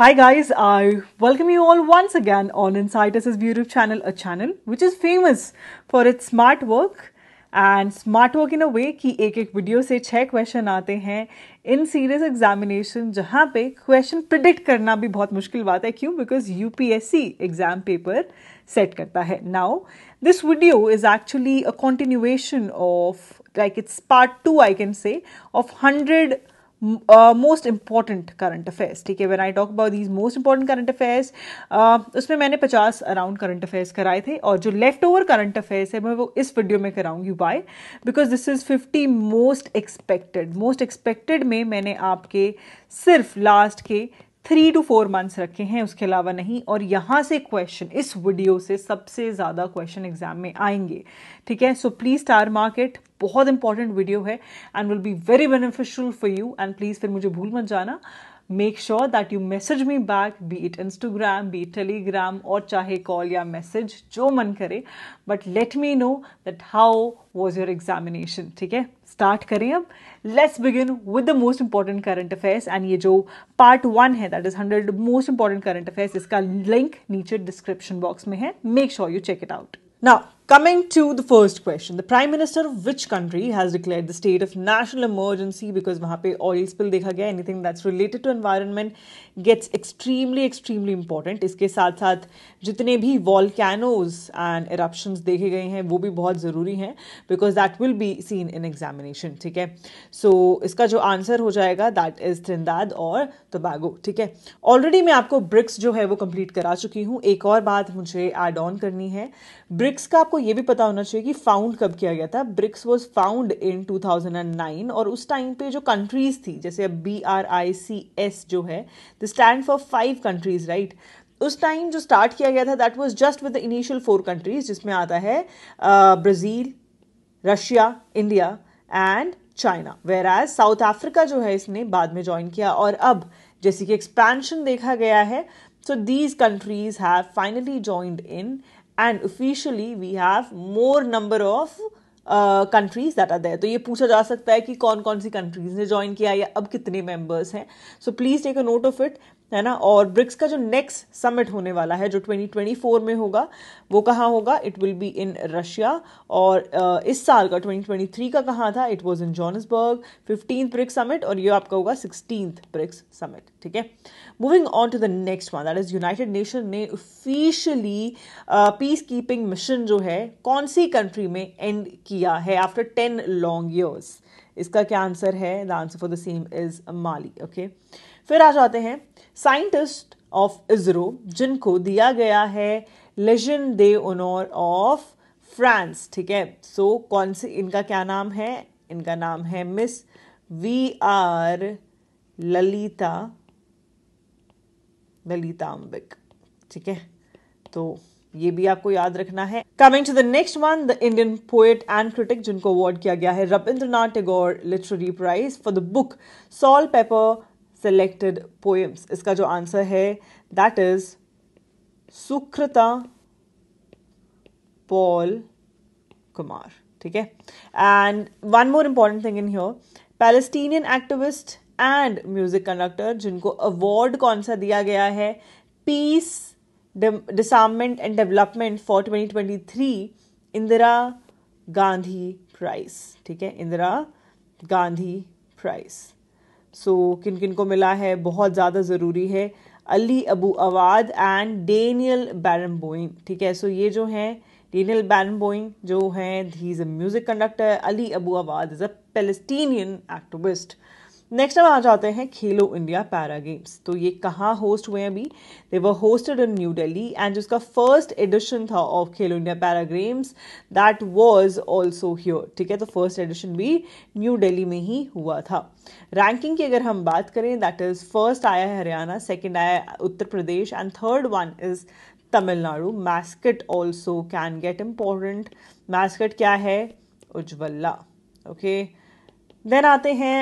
Hi guys, I welcome you all once again on Insightus' YouTube channel, a channel which is famous for its smart work and smart work in a way कि एक एक video से छः question आते हैं इन serious examination जहाँ पे question predict करना भी बहुत मुश्किल बात है क्यों because U P S C exam paper set करता है now this video is actually a continuation of like it's part two I can say of hundred most important current affairs ठीक है when I talk about these most important current affairs उसमें मैंने 50 around current affairs कराए थे और जो left over current affairs है मैं वो इस वीडियो में कराऊंगी by because this is 50 most expected most expected में मैंने आपके सिर्फ लास्ट के थ्री टू फोर मंथ्स रखे हैं उसके अलावा नहीं और यहाँ से क्वेश्चन इस वीडियो से सबसे ज़्यादा क्वेश्चन एग्जाम में आएंगे ठीक है सो प्लीज़ स्टार मार्केट बहुत इंपॉर्टेंट वीडियो है and will be very beneficial for you and please फिर मुझे भूल मत जाना make sure that you message me back be it instagram be it telegram or chahe call ya message jo man kare but let me know that how was your examination ठीक है start करें अब let's begin with the most important current affairs and ये जो part one है that is hundred most important current affairs इसका link नीचे description box में है make sure you check it out now Coming to the first question, the Prime Minister of which country has declared the state of national emergency because वहाँ पे oil spill देखा गया anything that's related to environment gets extremely extremely important इसके साथ साथ जितने भी volcanoes and eruptions देखे गए हैं वो भी बहुत ज़रूरी हैं because that will be seen in examination ठीक है so इसका जो answer हो जाएगा that is Trinidad और Tobago. ठीक है Already मैं आपको BRICS जो है वो complete करा चुकी हूँ एक और बात मुझे add on करनी है BRICS का आपको ये भी पता होना चाहिए कि फाउंड कब किया गया था ब्रिक्स वॉज फाउंड इन 2009 और उस टाइम पे जो कंट्रीज थी जैसे अब B R I C S जो है the stand for five countries right उस टाइम जो स्टार्ट किया गया था that was just with the initial four countries जिसमें आता है Brazil Russia India and China whereas South Africa जो है इसने बाद में ज्वाइन किया और अब जैसे कि एक्सपेंशन देखा गया है so these countries have finally joined in and officially we have more number of countries that are there तो ये पूछा जा सकता है कि कौन कौन सी कंट्रीज ने ज्वाइन किया या अब कितने मेंबर्स हैं so please take a note of it है ना और ब्रिक्स का जो नेक्स्ट समिट होने वाला है जो 2024 में होगा वो कहाँ होगा it will be in Russia और uh, इस साल का 2023 का कहाँ था it was in Johannesburg fifteen BRICS summit और ये आपका होगा सिक्सटींथ ब्रिक्स समिट ठीक है moving on to the next one that is United Nation ने ऑफिशियली पीस कीपिंग मिशन जो है कौन सी कंट्री में एंड किया है आफ्टर टेन लॉन्ग ईयर्स इसका क्या आंसर है the answer for the same is Mali okay फिर आ जाते हैं साइंटिस्ट ऑफ इसरो जिनको दिया गया है Legion de Honour of France ठीक है सो कौन से इनका क्या नाम है इनका नाम है Miss V R Lalitha Lalithambika ठीक है तो ये भी आपको याद रखना है coming to the next one the Indian poet and critic जिनको अवार्ड किया गया है Rabindranath Tagore literary prize for the book salt paper selected poems इसका जो आंसर है दैट इज सुक्रता पॉल कुमार ठीक है and one more important thing in here Palestinian activist and music conductor जिनको अवार्ड कौन सा दिया गया है peace disarmament and development for 2023 Indira Gandhi prize ठीक है Indira Gandhi prize so so, किन किन को मिला है बहुत ज़्यादा ज़रूरी है Ali Abu Awad and Daniel बोइंग ठीक है सो so, ये जो हैं डेनियल बोइंग जो हैं he is a music conductor Ali Abu Awad is a Palestinian activist next अब आ जाते हैं खेलो इंडिया पैरा गेम्स तो ये कहाँ होस्ट हुए अभी they were hosted in New Delhi and जिसका फर्स्ट एडिशन था of Khelo India para games that was also here ठीक है तो फर्स्ट एडिशन भी न्यू दिल्ली में ही हुआ था रैंकिंग की अगर हम बात करें दैट इज़ फर्स्ट आया है हरियाणा सेकेंड आया Uttar Pradesh and third one is Tamil Nadu mascot also can get important mascot क्या है उज्ज्वला ओके okay? देन आते हैं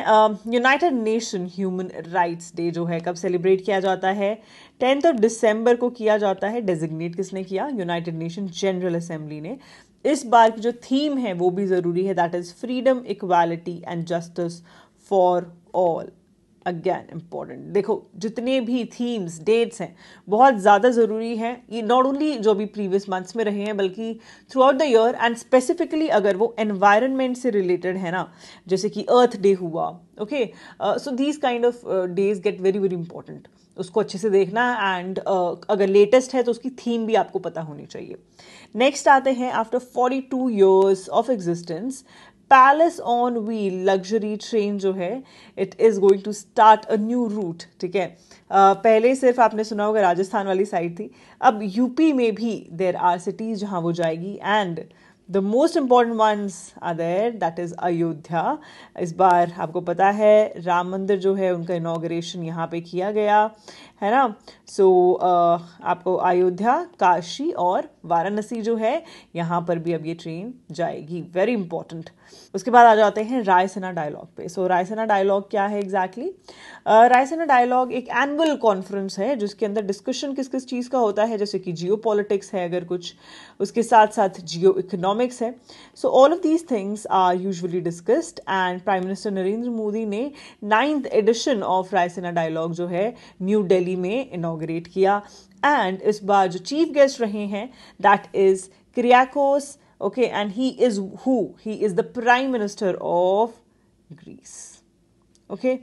United Nation human rights day जो है कब सेलिब्रेट किया जाता है टेंथ ऑफ दिसंबर को किया जाता है डेजिग्नेट किसने किया यूनाइटेड नेशन जनरल असेंबली ने इस बार की जो थीम है वो भी ज़रूरी है that is freedom equality and justice for all again important देखो जितने भी थीम्स डेट्स हैं बहुत ज़्यादा ज़रूरी हैं ये नॉट ओनली जो भी प्रीवियस मंथ्स में रहे हैं बल्कि throughout the year and specifically अगर वो एनवायरनमेंट से रिलेटेड है ना जैसे कि अर्थ डे हुआ okay so these kind of days get very very important उसको अच्छे से देखना एंड uh, अगर लेटेस्ट है तो उसकी थीम भी आपको पता होनी चाहिए नेक्स्ट आते हैं after forty two years of existence palace on wheel luxury train जो है it is going to start a new route ठीक है पहले सिर्फ आपने सुना होगा राजस्थान वाली साइड थी अब यूपी में भी देर आर सिटीज़ जहाँ वो जाएगी and the most important ones are that is Ayodhya इस बार आपको पता है राम मंदिर जो है उनका इनाग्रेशन यहाँ पे किया गया है ना सो so, uh, आपको अयोध्या काशी और वाराणसी जो है यहाँ पर भी अब ये ट्रेन जाएगी वेरी इंपॉर्टेंट उसके बाद आ जाते हैं रायसेना डायलॉग पे सो so, रायसेना डायलॉग क्या है exactly exactly? Uh, Raisina dialogue एक एनुअल कॉन्फ्रेंस है जिसके अंदर डिस्कशन किस किस चीज़ का होता है जैसे कि जियो है अगर कुछ उसके साथ साथ जियो इकोनॉमिक्स है so all of these things are usually discussed and prime minister Narendra Modi ने ninth edition of Raisina dialogue जो है न्यू डेली में इनाग्रेट किया एंड इस बार जो चीफ गेस्ट रहे हैं that is Kyriakos okay and he is who he is the prime minister of greece okay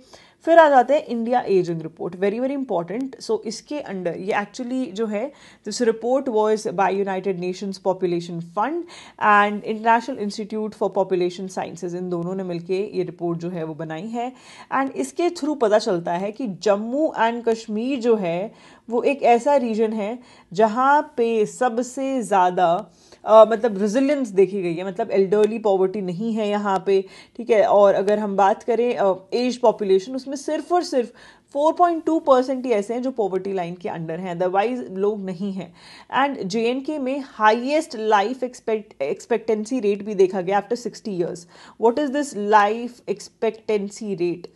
फिर आ जाते हैं India ageing report very very important so इसके अंडर ये एक्चुअली जो है this report was by United Nations Population Fund and International Institute for Population Sciences इन दोनों ने मिलके ये रिपोर्ट जो है वो बनाई है एंड इसके थ्रू पता चलता है कि जम्मू एंड कश्मीर जो है वो एक ऐसा रीजन है जहाँ पे सबसे ज़्यादा आ, मतलब रिजिलियंस देखी गई है मतलब एल्डरली पॉवर्टी नहीं है यहाँ पे ठीक है और अगर हम बात करें एज पॉपुलेशन उसमें सिर्फ और सिर्फ 4.2 परसेंट ही ऐसे हैं जो पॉवर्टी लाइन के अंडर हैं अदरवाइज लोग नहीं हैं एंड जे एंड के में highest life expect expectancy rate भी देखा गया after 60 years what is this life expectancy rate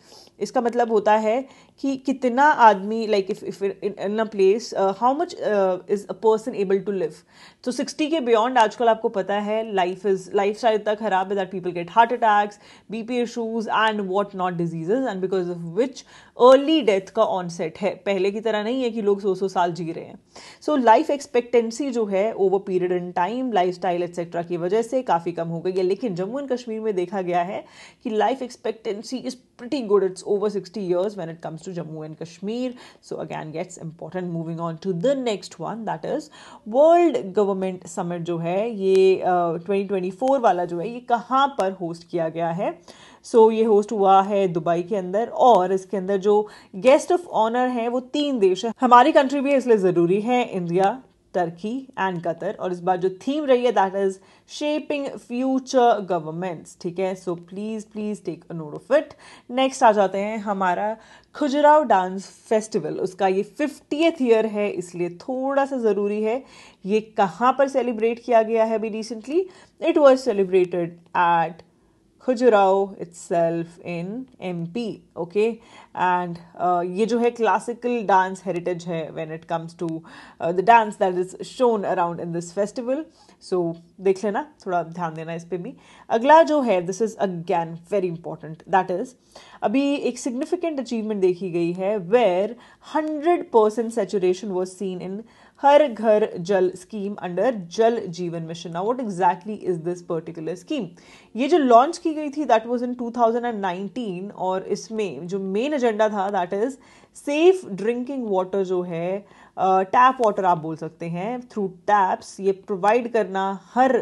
इसका मतलब होता है कि कितना आदमी like if if in a place how much is a person able to live तो सिक्सटी के बियॉन्ड आजकल आपको पता है लाइफ इज लाइफ स्टाइल इतना खराब है that people get heart attacks B P issues and what not diseases and because of which early death का ऑनसेट है पहले की तरह नहीं है कि लोग सौ सौ साल जी रहे हैं सो लाइफ एक्सपेक्टेंसी जो है over period in time life style etcetera की वजह से काफ़ी कम हो गई है लेकिन जम्मू एंड कश्मीर में देखा गया है कि life expectancy is pretty good it's over sixty years when it comes to Jammu and Kashmir. So again gets important. Moving on to the next one that is World Government Summit जो है ये uh, 2024 वाला जो है ये कहाँ पर host किया गया है सो so, ये होस्ट हुआ है दुबई के अंदर और इसके अंदर जो गेस्ट ऑफ ऑनर हैं वो तीन देश हैं हमारी कंट्री भी इसलिए ज़रूरी है इंडिया टर्की एंड कतर और इस बार जो थीम रही है that is shaping future governments ठीक है so please please take a note of it next आ जाते हैं हमारा खुजराव डांस फेस्टिवल उसका ये फिफ्टीथ ईयर है इसलिए थोड़ा सा ज़रूरी है ये कहाँ पर सेलिब्रेट किया गया है अभी recently it was celebrated at itself in MP okay and ये जो है क्लासिकल डांस हेरिटेज है when it comes to the dance that is shown around in this festival so देख लेना थोड़ा ध्यान देना इस पर भी अगला जो है this is again very important that is अभी एक सिग्निफिकेंट अचीवमेंट देखी गई है where hundred percent saturation was seen in Har Ghar Jal scheme under Jal Jeevan mission Now, what exactly is this particular scheme ये जो लॉन्च की गई थी दैट वाज इन 2019 और इसमें जो मेन एजेंडा था that is safe drinking water जो है टैप uh, वाटर आप बोल सकते हैं थ्रू टैप्स ये प्रोवाइड करना हर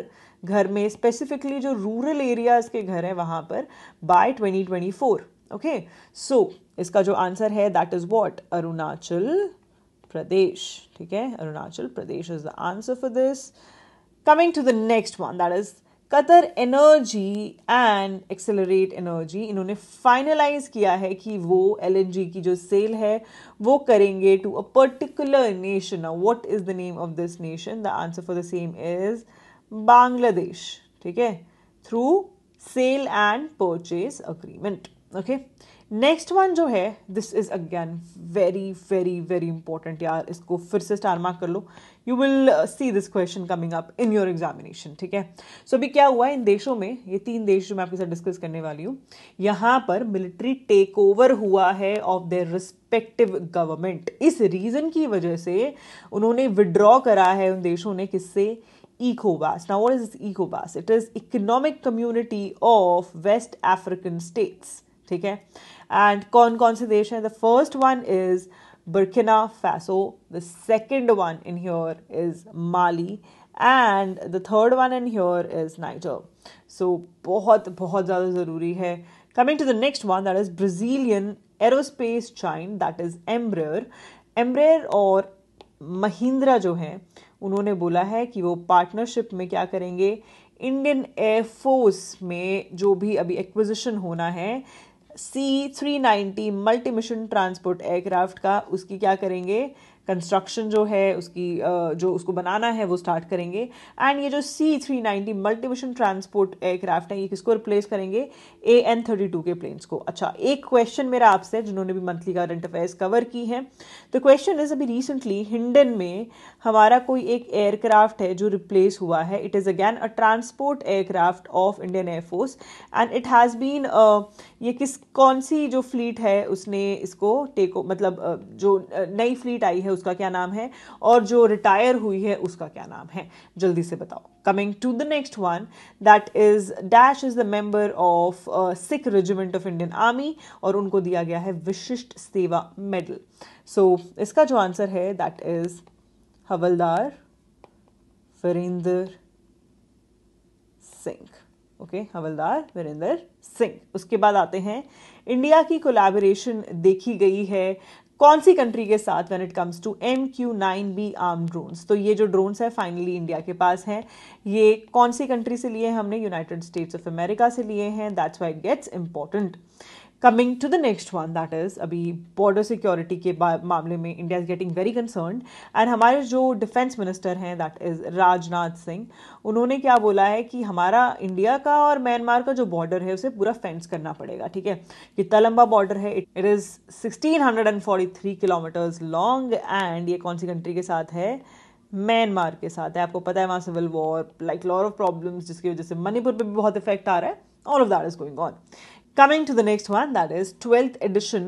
घर में स्पेसिफिकली जो रूरल एरियाज़ के घर हैं वहाँ पर बाय 2024 ओके सो इसका जो आंसर है that is what Arunachal Pradesh. Okay, Arunachal Pradesh is the answer for this. Coming to the next one, that is Qatar energy and Excelerate energy इन्होंने फाइनलाइज किया है कि वो एल की जो सेल है वो करेंगे to a particular nation what is the name of this nation the answer for the same is Bangladesh ठीक है through sale and purchase agreement okay okay? Next one जो है this is again very very very important यार इसको फिर से star mark कर लो you will see this question coming up in your examination ठीक है सो अभी क्या हुआ इन देशों में ये तीन देश जो मैं आपके साथ डिस्कस करने वाली हूँ यहाँ पर मिलिट्री टेक ओवर हुआ है ऑफ देयर रिस्पेक्टिव गवर्नमेंट इस रीजन की वजह से उन्होंने विड्रॉ करा है उन देशों ने किससे इकोबास now what is this ECOWAS? It is economic community of west African states ठीक है एंड कौन कौन से देश हैं the first one is Burkina Faso the second one in here is Mali and the third one in here is नाइट so बहुत बहुत ज़्यादा ज़रूरी है coming to the next one that is Brazilian aerospace chain that is Embraer Embraer और महिंद्रा जो है उन्होंने बोला है कि वो पार्टनरशिप में क्या करेंगे इंडियन एयरफोर्स में जो भी अभी एक्विजिशन होना है C three ninety multi mission transport aircraft का उसकी क्या करेंगे कंस्ट्रक्शन जो है उसकी जो उसको बनाना है वो स्टार्ट करेंगे एंड ये जो C three ninety multi mission transport aircraft है ये किसको रिप्लेस करेंगे ए एन थर्टी टू के प्लेन्स को अच्छा एक क्वेश्चन मेरा आपसे जिन्होंने भी मंथली करंट अफेयर्स कवर की है तो क्वेश्चन इज अभी रिसेंटली हिंडन में हमारा कोई एक एयरक्राफ्ट है जो रिप्लेस हुआ है it is again a transport aircraft of Indian air force and it has been ये किस कौन सी जो फ्लीट है उसने इसको टेको मतलब uh, जो uh, नई फ्लीट आई है उसका क्या नाम है और जो रिटायर हुई है उसका क्या नाम है जल्दी से बताओ coming to the next one that is dash is the member of Sikh regiment of Indian army और उनको दिया गया है विशिष्ट सेवा मेडल सो so, इसका जो आंसर है that is Havildar Varinder Singh okay Havildar Varinder Singh उसके बाद आते हैं इंडिया की कोलैबोरेशन देखी गई है कौन सी कंट्री के साथ when it comes to M Q nine B arm drones तो ये जो ड्रोन्स है फाइनली इंडिया के पास हैं ये कौन सी कंट्री से लिए हमने यूनाइटेड स्टेट्स ऑफ अमेरिका से लिए हैं that's why it gets important coming to the next one that is अभी बॉर्डर सिक्योरिटी के मामले में India is getting very concern and हमारे जो डिफेंस मिनिस्टर हैं दैट इज़ राजनाथ सिंह उन्होंने क्या बोला है कि हमारा इंडिया का और म्यांमार का जो बॉर्डर है उसे पूरा फेंस करना पड़ेगा ठीक है कितना लंबा बॉर्डर है it is sixteen hundred and forty three kilometres long and ये कौन सी कंट्री के साथ है म्यांमार के साथ है आपको पता है वहाँ civil war like lot of problems जिसकी वजह से मणिपुर पर भी बहुत इफेक्ट आ रहा है all of that is going on coming to the next one that is twelfth edition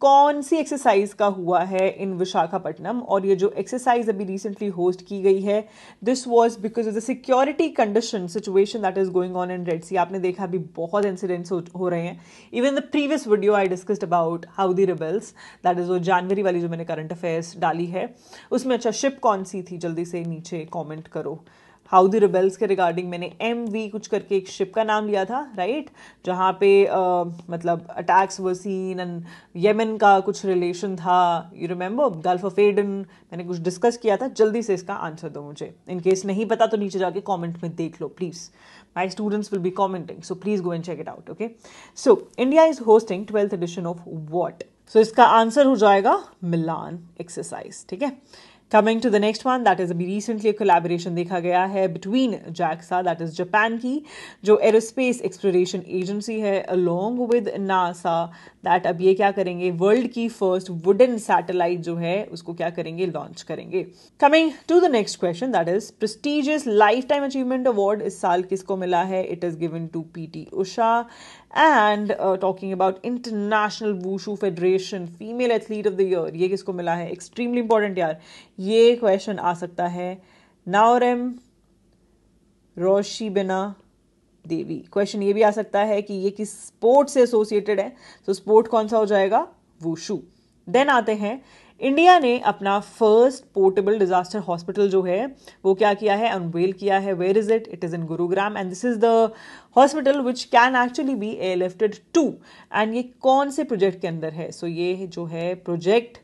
कौन सी एक्सरसाइज का हुआ है इन विशाखापट्टनम और ये जो एक्सरसाइज अभी रिसेंटली होस्ट की गई है this was because of the security condition situation that is going on in Red Sea आपने देखा अभी बहुत इंसिडेंट्स हो, हो रहे हैं even the previous video I discussed about how the rebels that is वो जनवरी वाली जो मैंने करंट अफेयर्स डाली है उसमें अच्छा शिप कौन सी थी जल्दी से नीचे कॉमेंट करो हाउ द रिबेल्स के रिगार्डिंग मैंने एम वी कुछ करके एक शिप का नाम लिया था राइट जहाँ पे मतलब अटैक्स व सीन एंड येमेन का कुछ रिलेशन था you remember Gulf of Aden मैंने कुछ डिस्कस किया था जल्दी से इसका आंसर दो मुझे इन केस नहीं पता तो नीचे जाके कॉमेंट में देख लो please my students will be commenting so please go and check it out okay so India is hosting twelfth edition of what so इसका आंसर हो जाएगा मिलान एक्सरसाइज ठीक है coming to the next one that is अभी recently collaboration देखा गया है between JAXA that is Japan की जो एरोस्पेस एक्सप्लोरेशन एजेंसी है अलोंग विद नासा दैट अब ये क्या करेंगे वर्ल्ड की फर्स्ट वुडन सैटेलाइट जो है उसको क्या करेंगे लॉन्च करेंगे coming to the next question that is prestigious life time achievement award इस साल किसको मिला है it is given to P T Usha and talking about international wushu federation female athlete of the year ये किसको मिला है एक्सट्रीमली इंपॉर्टेंट यार ये क्वेश्चन आ सकता है नावरम रोशी बिना देवी क्वेश्चन ये भी आ सकता है कि ये किस स्पोर्ट से एसोसिएटेड है तो so, स्पोर्ट कौन सा हो जाएगा वूशू देन आते हैं इंडिया ने अपना फर्स्ट पोर्टेबल डिजास्टर हॉस्पिटल जो है वो क्या किया है अनवेल किया है where is it it is in Gurugram and this is the hospital which can actually be airlifted to and ये कौन से प्रोजेक्ट के अंदर है सो so, ये जो है प्रोजेक्ट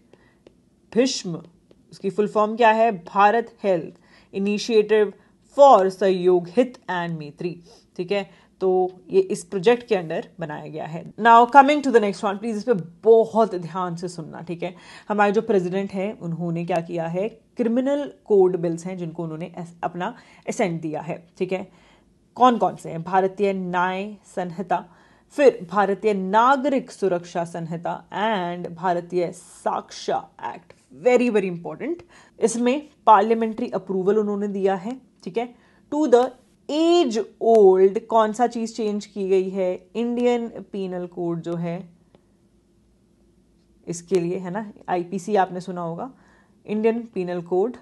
भीष्म उसकी फुल फॉर्म क्या है भारत हेल्थ इनिशिएटिव फॉर सहयोग हित एंड मैत्री ठीक है तो ये इस प्रोजेक्ट के अंडर बनाया गया है now coming to the next one please इस पर बहुत ध्यान से सुनना ठीक है हमारे जो प्रेजिडेंट हैं उन्होंने क्या किया है क्रिमिनल कोड बिल्स हैं जिनको उन्होंने अपना असेंट दिया है ठीक है कौन कौन से हैं भारतीय न्याय संहिता फिर भारतीय नागरिक सुरक्षा Sanhita and Bharatiya Sakshya act very very important इसमें पार्लियामेंट्री अप्रूवल उन्होंने दिया है ठीक है टू द एज ओल्ड कौन सा चीज चेंज की गई है इंडियन पीनल कोड जो है इसके लिए है ना आईपीसी आपने सुना होगा इंडियन पीनल कोड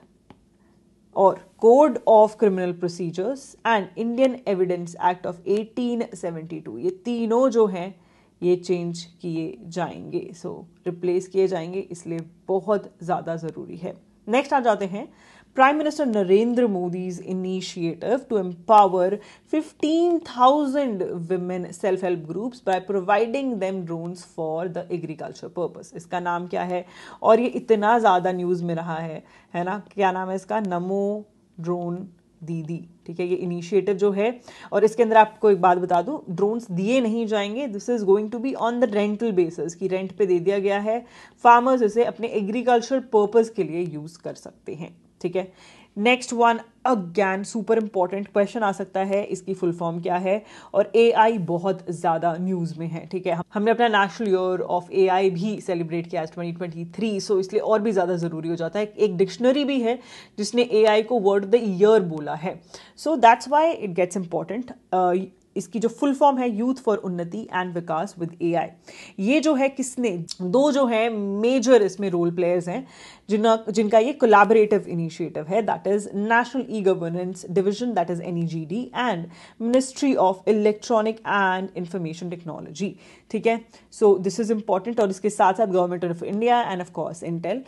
और code of criminal procedures and Indian evidence act of 1872 ये तीनों जो हैं ये चेंज किए जाएंगे सो so, रिप्लेस किए जाएंगे इसलिए बहुत ज़्यादा ज़रूरी है नेक्स्ट आ जाते हैं Prime Minister Narendra Modi's initiative to empower 15,000 women self help groups by providing them drones for the agriculture purpose. इसका नाम क्या है और ये इतना ज़्यादा न्यूज़ में रहा है है ना क्या नाम है इसका नमो ड्रोन दीदी ठीक है ये इनिशिएटिव जो है और इसके अंदर आपको एक बात बता दूं ड्रोन्स दिए नहीं जाएंगे this is going to be on the rental basis कि रेंट पे दे दिया गया है फार्मर्स इसे अपने एग्रीकल्चर पर्पज़ के लिए यूज़ कर सकते हैं ठीक है next one again super important question आ सकता है इसकी फुल फॉर्म क्या है और ए आई बहुत ज़्यादा न्यूज़ में है ठीक है हमने अपना national year of A I भी सेलिब्रेट किया ट्वेंटी ट्वेंटी थ्री सो इसलिए और भी ज़्यादा ज़रूरी हो जाता है एक डिक्शनरी भी है जिसने ए आई को वर्ड द ईयर बोला है so that's why it gets important इसकी जो फुल फॉर्म है youth for Unnati and Vikas with AI ये जो है किसने दो जो है मेजर इसमें रोल प्लेयर्स हैं जिनका जिनका ये कोलाबरेटिव इनिशिएटिव है that is national e governance division that is N and ministry of electronic and information technology ठीक है सो दिस इज इंपॉर्टेंट और इसके साथ साथ government of India and of course Intel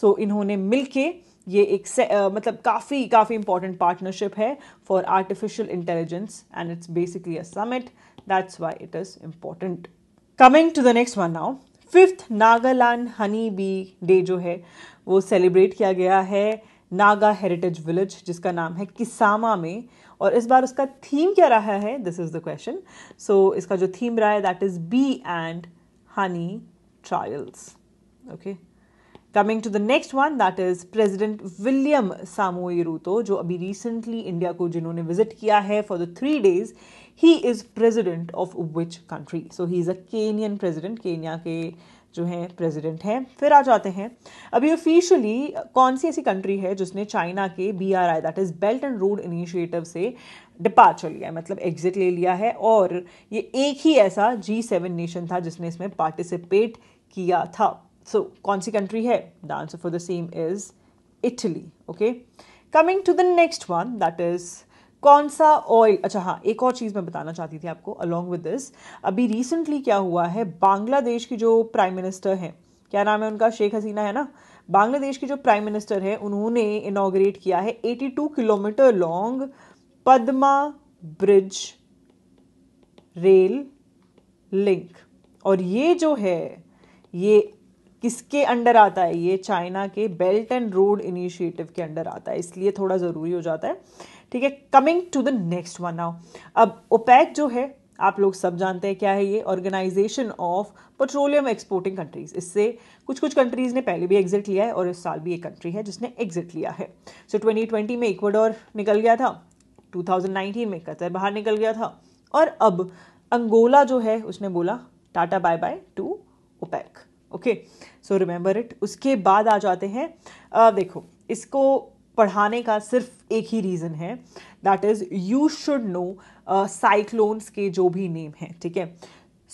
so इन्होंने मिलके ये एक से, uh, मतलब काफ़ी काफ़ी इंपॉर्टेंट पार्टनरशिप है for artificial intelligence and it's basically a summit that's why it is important coming to the next one now fifth Nagaland honey bee day जो है वो सेलिब्रेट किया गया है नागा हेरिटेज विलेज जिसका नाम है किसामा में और इस बार उसका थीम क्या रहा है this is the question so इसका जो थीम रहा है that is bee and honey trails okay coming to the next one that is president William Samoei Ruto जो अभी रिसेंटली इंडिया को जिन्होंने विजिट किया है for the three days he is president of which country so he is a Kenyan president Kenya के जो हैं president हैं फिर आ जाते हैं अभी ऑफिशियली कौन सी ऐसी कंट्री है जिसने चाइना के B R I that is belt and road initiative से डिपार्चर लिया है मतलब एग्जिट ले लिया है और ये एक ही ऐसा जी सेवन नेशन था जिसने इसमें पार्टिसिपेट किया था सो कौन सी कंट्री है the answer for the same is Italy okay coming to the next one that is कौन सा ऑयल अच्छा हाँ एक और चीज़ मैं बताना चाहती थी आपको अलॉन्ग विद दिस अभी रिसेंटली क्या हुआ है बांग्लादेश की जो प्राइम मिनिस्टर हैं क्या नाम है उनका शेख हसीना है ना बांग्लादेश की जो प्राइम मिनिस्टर है उन्होंने इनाग्रेट किया है 82 kilometre long Padma bridge rail link और ये जो है ये किसके अंडर आता है ये चाइना के बेल्ट एंड रोड इनिशिएटिव के अंडर आता है इसलिए थोड़ा ज़रूरी हो जाता है ठीक है coming to the next one now अब ओपैक जो है आप लोग सब जानते हैं क्या है ये organization of petroleum exporting countries इससे कुछ कुछ कंट्रीज़ ने पहले भी एग्जिट लिया है और इस साल भी एक कंट्री है जिसने एग्जिट लिया है सो so, 2020 में इक्वाडोर निकल गया था 2019 में कतर बाहर निकल गया था और अब अंगोला जो है उसने बोला tata bye bye to OPEC okay okay. So remember it उसके बाद आ जाते हैं uh, देखो इसको पढ़ाने का सिर्फ एक ही रीज़न है that is you should know cyclones के जो भी नेम हैं ठीक है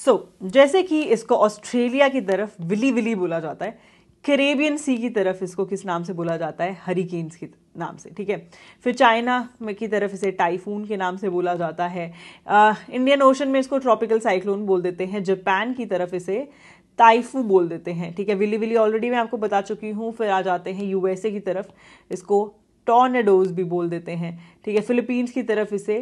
सो so, जैसे कि इसको ऑस्ट्रेलिया की तरफ विली विली बोला जाता है करेबियन सी की तरफ इसको किस नाम से बोला जाता है हरिकेन्स के नाम से ठीक है फिर चाइना में की तरफ इसे टाइफून के नाम से बोला जाता है इंडियन इंडियन ओशन में इसको ट्रॉपिकल साइक्लोन बोल देते हैं जापान की तरफ इसे ताइफू बोल देते हैं ठीक है विली विली ऑलरेडी मैं आपको बता चुकी हूँ फिर आ जाते हैं यूएसए की तरफ इसको टॉर्नेडोज भी बोल देते हैं ठीक है फिलीपींस की तरफ इसे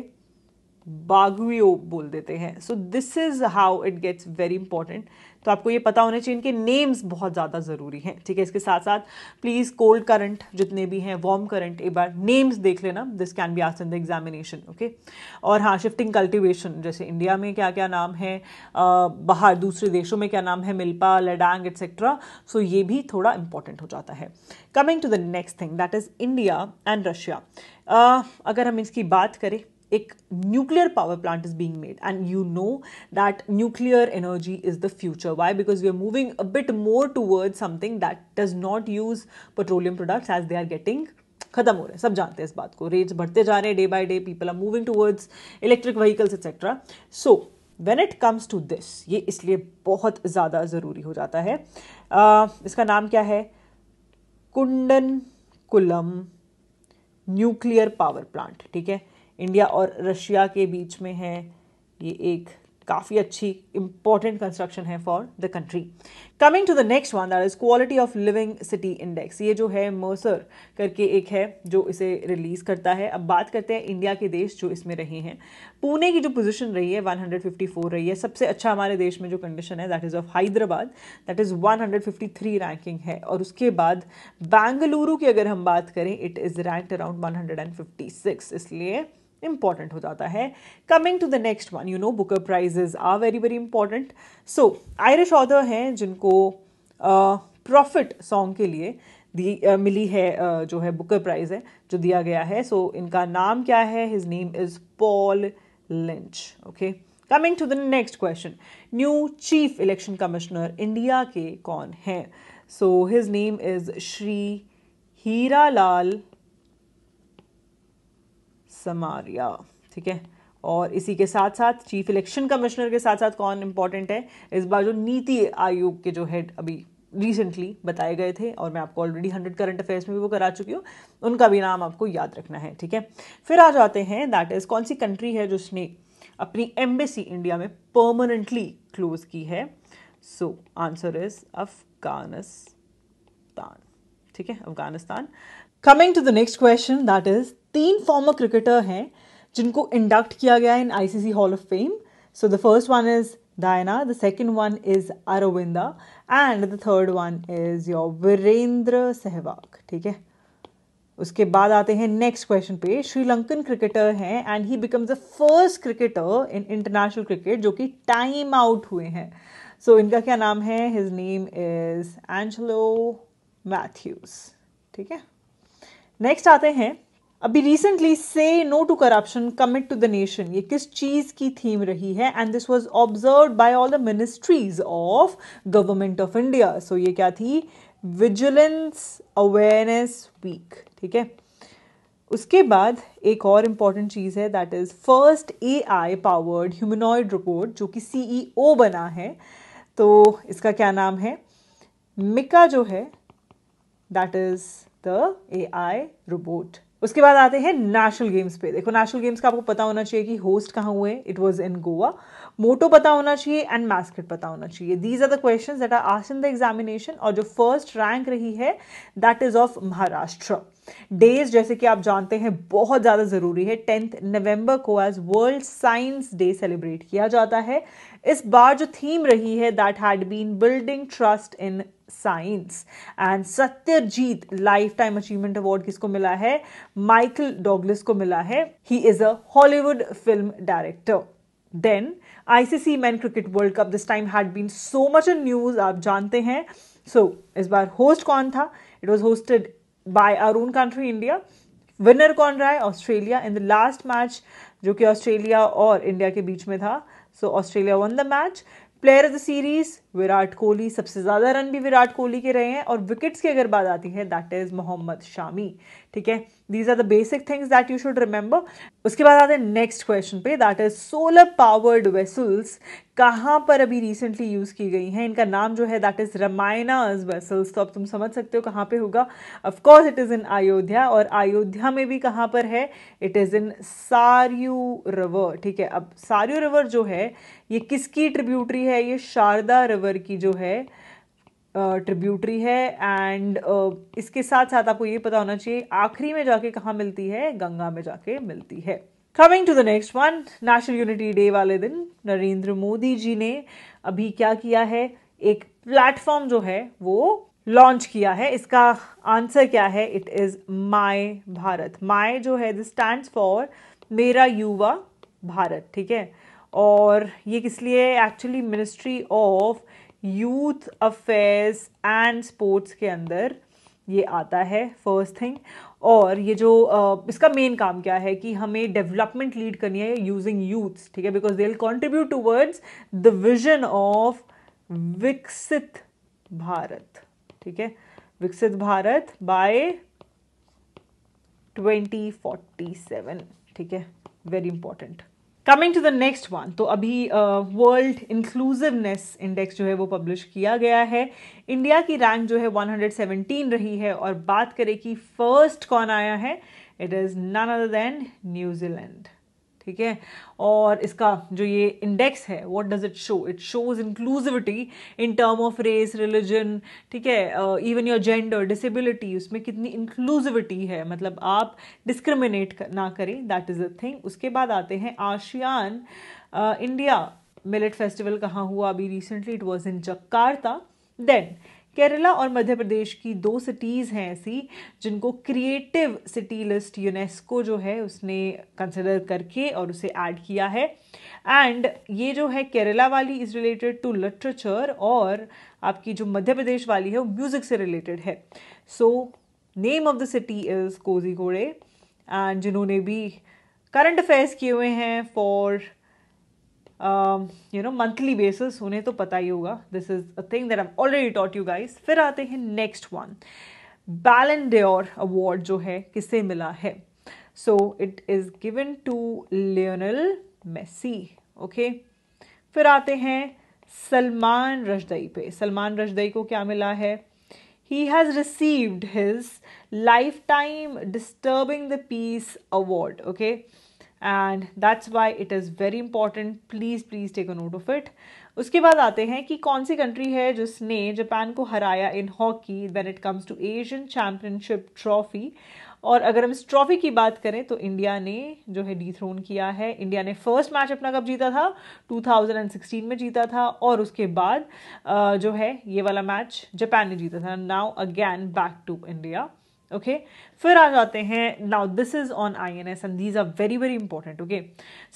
बागुओ बोल देते हैं so this is how it gets very important तो आपको ये पता होना चाहिए इनके नेम्स बहुत ज़्यादा ज़रूरी हैं ठीक है इसके साथ साथ प्लीज़ कोल्ड करंट जितने भी हैं वार्म करंट एक बार नेम्स देख लेना दिस कैन बी आस इन द एग्जामिनेशन ओके और हाँ शिफ्टिंग कल्टिवेशन जैसे इंडिया में क्या क्या नाम है आ, बाहर दूसरे देशों में क्या नाम है मिल्पा लडांग एट्सेट्रा सो ये भी थोड़ा इंपॉर्टेंट हो जाता है coming to the next thing that is India and Russia अगर हम इसकी बात करें एक nuclear power plant is being made and you know that nuclear energy is the future why because we are moving a bit more toward something that does not use petroleum products as they are getting खत्म हो रहे हैं सब जानते हैं इस बात को रेट्स बढ़ते जा रहे हैं day by day people are moving towards electric vehicles etcetera so when it comes to this ये इसलिए बहुत ज्यादा जरूरी हो जाता है uh, इसका नाम क्या है Kudankulam nuclear power plant ठीक है इंडिया और रशिया के बीच में है ये एक काफ़ी अच्छी इंपॉर्टेंट कंस्ट्रक्शन है for the country coming to the next one that is quality of living city index ये जो है मर्सर करके एक है जो इसे रिलीज करता है अब बात करते हैं इंडिया के देश जो इसमें रहे हैं पुणे की जो पोजीशन रही है 154 रही है सबसे अच्छा हमारे देश में जो कंडीशन है that is of Hyderabad that is 153 ranking है और उसके बाद बेंगलुरु की अगर हम बात करें इट इज़ रैंक अराउंड 156 इसलिए इंपॉर्टेंट हो जाता है coming to the next one you know Booker prizes are very very important so Irish author हैं जिनको प्रॉफिट सॉन्ग के लिए दी uh, मिली है uh, जो है बुकर प्राइज है जो दिया गया है सो so, इनका नाम क्या है his name is Paul Lynch okay coming to the next question new chief election commissioner India के कौन हैं so his name is Shri Hira Lal Samaria ठीक है और इसी के साथ साथ चीफ इलेक्शन कमिश्नर के साथ साथ कौन इम्पॉर्टेंट है इस बार जो नीति आयोग के जो हेड अभी रिसेंटली बताए गए थे और मैं आपको ऑलरेडी हंड्रेड करंट अफेयर्स में भी वो करा चुकी हूँ उनका भी नाम आपको याद रखना है ठीक है फिर आ जाते हैं दैट इज़ कौन सी कंट्री है जिसने अपनी एम्बेसी इंडिया में परमानेंटली क्लोज की है सो आंसर इज अफगानिस्तान ठीक है Afghanistan coming to the next question that is तीन फॉर्मर क्रिकेटर हैं जिनको इंडक्ट किया गया है in ICC hall of fame so the first one is Diana the second one is Aravinda, and the third one is your Virender Sehwag ठीक है उसके बाद आते हैं नेक्स्ट क्वेश्चन पे श्रीलंकन क्रिकेटर हैं and he becomes the first cricketer in international cricket जो कि टाइम आउट हुए हैं सो so, इनका क्या नाम है his name is Angelo Mathews ठीक है नेक्स्ट आते हैं अभी रिसेंटली से no to corruption commit to the nation ये किस चीज की थीम रही है and this was observe by all the ministries of government of India so ये क्या थी विजिलेंस अवेयरनेस वीक ठीक है उसके बाद एक और इम्पॉर्टेंट चीज़ है that is first A I powered humanoid robot जो कि सी ई ओ बना है तो इसका क्या नाम है मिका जो है that is the A I robot उसके बाद आते हैं नेशनल गेम्स पे देखो नेशनल गेम्स का आपको पता होना चाहिए कि होस्ट कहाँ हुए it was in Goa motto पता होना चाहिए एंड मास्केट पता होना चाहिए these are the question that are asked in the examination और जो फर्स्ट रैंक रही है that is of Maharashtra days जैसे कि आप जानते हैं बहुत ज़्यादा ज़रूरी है टेंथ नवंबर को as world science day celebrate किया जाता है इस बार जो थीम रही है that had been building trust in science and Satyajit life time achievement award किसको मिला है माइकल डॉगलिस को मिला है he is a Hollywood film director then ICC men cricket world cup this time had been so much in news आप जानते हैं सो so, इस बार होस्ट कौन था it was hosted by our own country India winner कौन रहा है Australia in the last match जो कि ऑस्ट्रेलिया और इंडिया के बीच में था so Australia won the match player of the series Virat Kohli सबसे ज़्यादा रन भी विराट कोहली के रहे हैं और विकेट्स की अगर बात आती है दैट इज़ मोहम्मद शामी ठीक है these are the basic things that you should remember उसके बाद आते हैं नेक्स्ट क्वेश्चन पे that is solar powered vessels कहाँ पर अभी रिसेंटली यूज़ की गई हैं इनका नाम जो है दैट इज़ रामायणाज वेसल्स तो अब तुम समझ सकते हो कहाँ पे होगा of course it is in Ayodhya और अयोध्या में भी कहाँ पर है it is in Sarayu river ठीक है अब सारयू रिवर जो है ये किसकी ट्रिब्यूटरी है ये शारदा रिवर की जो है ट्रिब्यूटरी है एंड इसके साथ साथ आपको ये पता होना चाहिए आखिरी में जाके कहाँ मिलती है गंगा में जाके मिलती है coming to the next one national unity day वाले दिन नरेंद्र मोदी जी ने अभी क्या किया है एक प्लेटफॉर्म जो है वो लॉन्च किया है इसका आंसर क्या है it is my Bharat my जो है दिस स्टैंड फॉर मेरा युवा भारत ठीक है और ये किस लिए actually ministry of youth affairs and sports के अंदर ये आता है फर्स्ट थिंग और ये जो इसका मेन काम क्या है कि हमें डेवलपमेंट लीड करनी है यूजिंग यूथ्स ठीक है because they will contribute towards the vision of Viksit Bharat ठीक है विकसित भारत बाय 2047 ठीक है very important coming to the next one तो अभी वर्ल्ड इंक्लूसिवनेस इंडेक्स जो है वो पब्लिश किया गया है इंडिया की रैंक जो है 117 रही है और बात करें कि फर्स्ट कौन आया है it is none other than New Zealand ठीक है और इसका जो ये इंडेक्स है what does it show it shows inclusivity in term of race religion ठीक है इवन योर जेंडर डिसेबिलिटी उसमें कितनी इंक्लूसिविटी है मतलब आप डिस्क्रिमिनेट ना करें दैट इज़ अ थिंग उसके बाद आते हैं आशियान इंडिया मिलेट फेस्टिवल कहाँ हुआ अभी recently it was in Jakarta then Kerala और मध्य प्रदेश की दो सिटीज़ हैं ऐसी जिनको क्रिएटिव सिटी लिस्ट यूनेस्को जो है उसने कंसिडर करके और उसे ऐड किया है एंड ये जो है केरला वाली इज़ रिलेटेड टू लिटरेचर और आपकी जो मध्य प्रदेश वाली है वो म्यूज़िक से रिलेटेड है so name of the city is Kozhikode and जिन्होंने भी करंट अफेयर्स किए हुए हैं for you know monthly basis उन्हें तो पता ही होगा this is a thing that I already taught you guys फिर आते हैं नेक्स्ट वन बैलन अवार्ड जो है किसे मिला है so it is given to Lionel Messi okay फिर आते हैं सलमान रजदई पे सलमान रजदई को क्या मिला है he has received his lifetime disturbing the peace award okay and that's why it is very important please please take a note of it उसके बाद आते हैं कि कौन सी कंट्री है जिसने जापान को हराया in hockey when it comes to Asian championship trophy और अगर हम इस ट्रॉफी की बात करें तो इंडिया ने जो है डी थ्रोन किया है इंडिया ने फर्स्ट मैच अपना कब जीता था 2016 में जीता था और उसके बाद जो है ये वाला मैच जापान ने जीता था now again back to India okay फिर आ जाते हैं now this is on I N S and these are very very important okay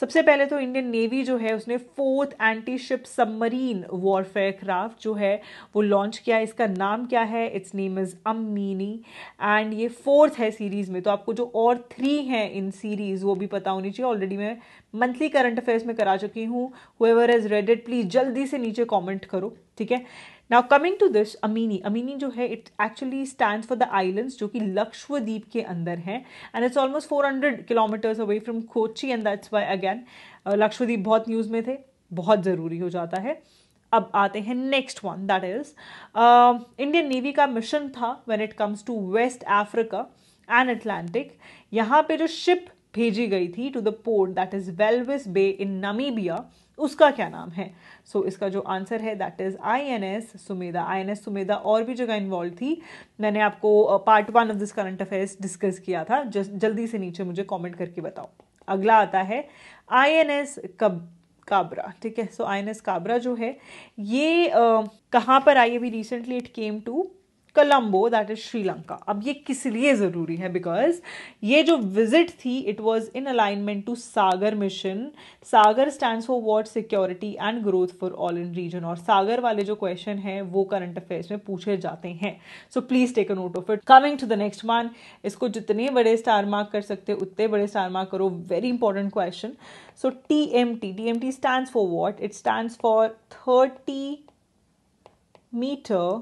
सबसे पहले तो इंडियन नेवी जो है उसने fourth anti ship submarine warfare craft जो है वो लॉन्च किया इसका नाम क्या है it's name is Amini and ये फोर्थ है सीरीज में तो आपको जो और थ्री हैं इन सीरीज वो भी पता होनी चाहिए ऑलरेडी मैं मंथली करंट अफेयर्स में करा चुकी हूँ हुएवर इज रेडेड प्लीज जल्दी से नीचे कॉमेंट करो ठीक है now coming to this Amini Amini जो है it actually stand for the islands जो कि लक्षद्वीप के अंदर है and it's almost four hundred kilometers away from Kochi and that's why again Lakshadweep बहुत न्यूज़ में थे बहुत ज़रूरी हो जाता है अब आते हैं next one that is Indian navy का मिशन था when it comes to West Africa and Atlantic यहाँ पे जो शिप भेजी गई थी to the port that is Walvis Bay in Namibia उसका क्या नाम है सो so, इसका जो आंसर है that is I N S Sumedha I N S Sumedha और भी जगह इन्वॉल्व थी मैंने आपको part one of this current affairs discuss किया था जल्दी से नीचे मुझे कॉमेंट करके बताओ अगला आता है आई एन एस कब काबरा ठीक है so I N S Kabra जो है ये uh, कहाँ पर आई अभी recently it came to Colombo that is Sri Lanka अब ये किस लिए ज़रूरी है बिकॉज ये जो विजिट थी it was in alignment to Sagar mission Sagar stand for what security and growth for all in region और सागर वाले जो क्वेश्चन है वो करंट अफेयर्स में पूछे जाते हैं so please take a note of it coming to the next one इसको जितने बड़े स्टार मार्क कर सकते उतने बड़े स्टार मार्क करो very important question so T M T T M T stand for what it stand for thirty meter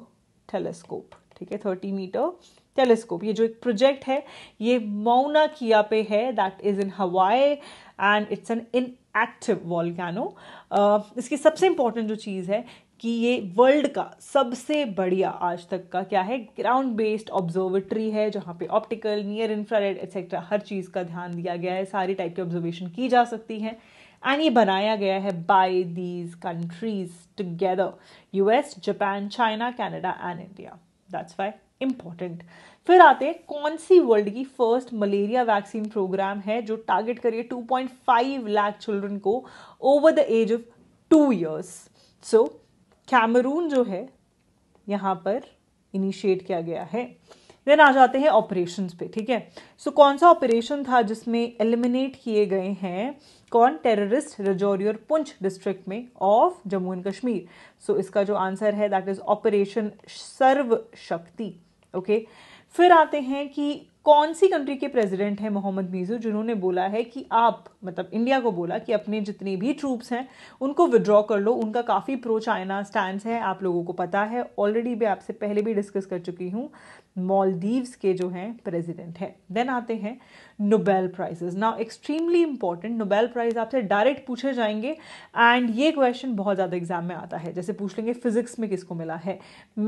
telescope ठीक है थर्टी मीटर टेलीस्कोप ये जो एक प्रोजेक्ट है ये मौना किया पे है that is in Hawaii and it's an inactive volcano इसकी सबसे इंपॉर्टेंट जो चीज़ है कि ये वर्ल्ड का सबसे बढ़िया आज तक का क्या है ग्राउंड बेस्ड ऑब्जर्वेटरी है जहाँ पे ऑप्टिकल नियर इंफ्रारेड एक्सेट्रा हर चीज़ का ध्यान दिया गया है सारी टाइप की ऑब्जर्वेशन की जा सकती हैं एंड ये बनाया गया है by these countries together US Japan China Canada and India that's why important फिर आते हैं कौन सी वर्ल्ड की फर्स्ट मलेरिया वैक्सीन प्रोग्राम है जो टारगेट करिए 2.5 लैख चिल्ड्रन को over the age of two years so Cameroon जो है यहाँ पर इनिशिएट किया गया है देन आ जाते हैं ऑपरेशन पे ठीक है सो so, कौन सा ऑपरेशन था जिसमें एलिमिनेट किए गए हैं कौन टेररिस्ट रजौरी और पुंछ डिस्ट्रिक्ट में of Jammu and Kashmir so so, इसका जो आंसर है दैट इज ऑपरेशन सर्व शक्ति ओके okay? फिर आते हैं कि कौन सी कंट्री के प्रेसिडेंट हैं मोहम्मद मीजू जिन्होंने बोला है कि आप मतलब इंडिया को बोला कि अपने जितने भी ट्रूप्स हैं उनको विड्रॉ कर लो उनका काफ़ी प्रो चाइना स्टैंड है आप लोगों को पता है ऑलरेडी मैं आपसे पहले भी डिस्कस कर चुकी हूँ मॉलदीव्स के जो हैं प्रेसिडेंट हैं देन आते हैं Nobel prizes now extremely important Nobel prize आपसे डायरेक्ट पूछे जाएंगे एंड ये क्वेश्चन बहुत ज़्यादा एग्जाम में आता है जैसे पूछ लेंगे फिजिक्स में किसको मिला है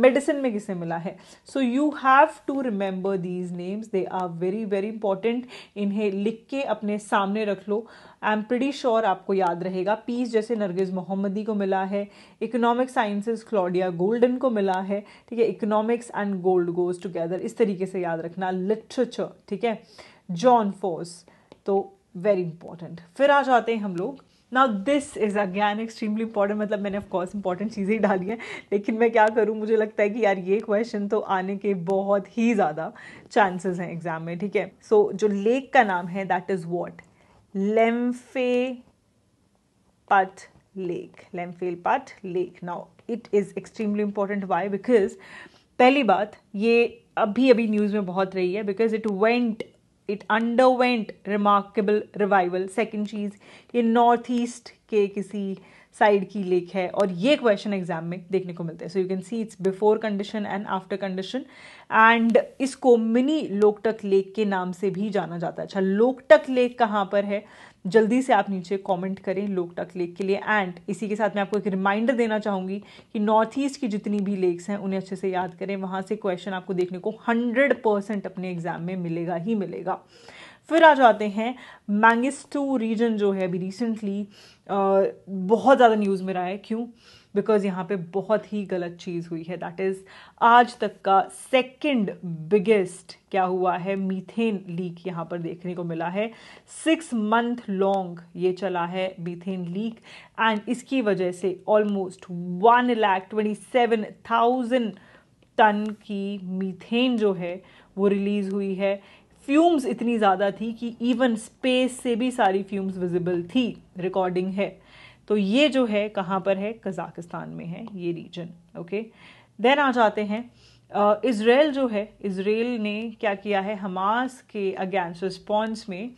मेडिसिन में किसे मिला है so you have to remember these names they are very very important इन्हें लिख के अपने सामने रख लो आई एम प्रिटी श्योर आपको याद रहेगा पीस जैसे नरगिज़ मोहम्मदी को मिला है इकोनॉमिक साइंसेज क्लोडिया गोल्डन को मिला है ठीक है economics and gold goes together इस तरीके से याद रखना लिटरेचर ठीक है जॉन फोर्स तो वेरी इंपॉर्टेंट फिर आ जाते हैं हम लोग ना this is again extremely important मतलब मैंने ऑफकोर्स इंपॉर्टेंट चीज़ें ही डाली हैं लेकिन मैं क्या करूँ मुझे लगता है कि यार ये क्वेश्चन तो आने के बहुत ही ज़्यादा चांसेस हैं एग्जाम में ठीक है सो so, जो लेक का नाम है that is what Lemphepat lake Lemphepat lake now it is extremely important why because पहली बात ये अभी अभी न्यूज़ में बहुत रही है because it went it underwent remarkable revival second चीज़ ये नॉर्थ ईस्ट के किसी uh, साइड की लेक है और ये क्वेश्चन एग्जाम में देखने को मिलते हैं so you can see it's before condition and after condition and इसको मिनी लोकटक लेक के नाम से भी जाना जाता है अच्छा लोकटक लेक कहाँ पर है जल्दी से आप नीचे कमेंट करें लोकटक लेक के लिए एंड इसी के साथ मैं आपको एक रिमाइंडर देना चाहूँगी कि नॉर्थ ईस्ट की जितनी भी लेक्स हैं उन्हें अच्छे से याद करें वहाँ से क्वेश्चन आपको देखने को हंड्रेड परसेंट अपने एग्जाम में मिलेगा ही मिलेगा फिर आ जाते हैं मैंगिस्टू रीजन जो है अभी रिसेंटली बहुत ज़्यादा न्यूज़ में रहा है क्यों बिकॉज यहाँ पे बहुत ही गलत चीज़ हुई है दैट इज़ आज तक का सेकेंड बिगेस्ट क्या हुआ है मीथेन लीक यहाँ पर देखने को मिला है सिक्स मंथ लॉन्ग ये चला है मीथेन लीक एंड इसकी वजह से almost one lakh twenty seven thousand ton की मीथेन जो है वो रिलीज़ हुई है फ्यूम्स इतनी ज़्यादा थी कि इवन स्पेस से भी सारी फ्यूम्स विजिबल थी रिकॉर्डिंग है तो ये जो है कहाँ पर है कजाकिस्तान में है ये रीजन ओके देन आ जाते हैं इसराइल जो है इसराइल ने क्या किया है हमास के अगेंस्ट रिस्पॉन्स में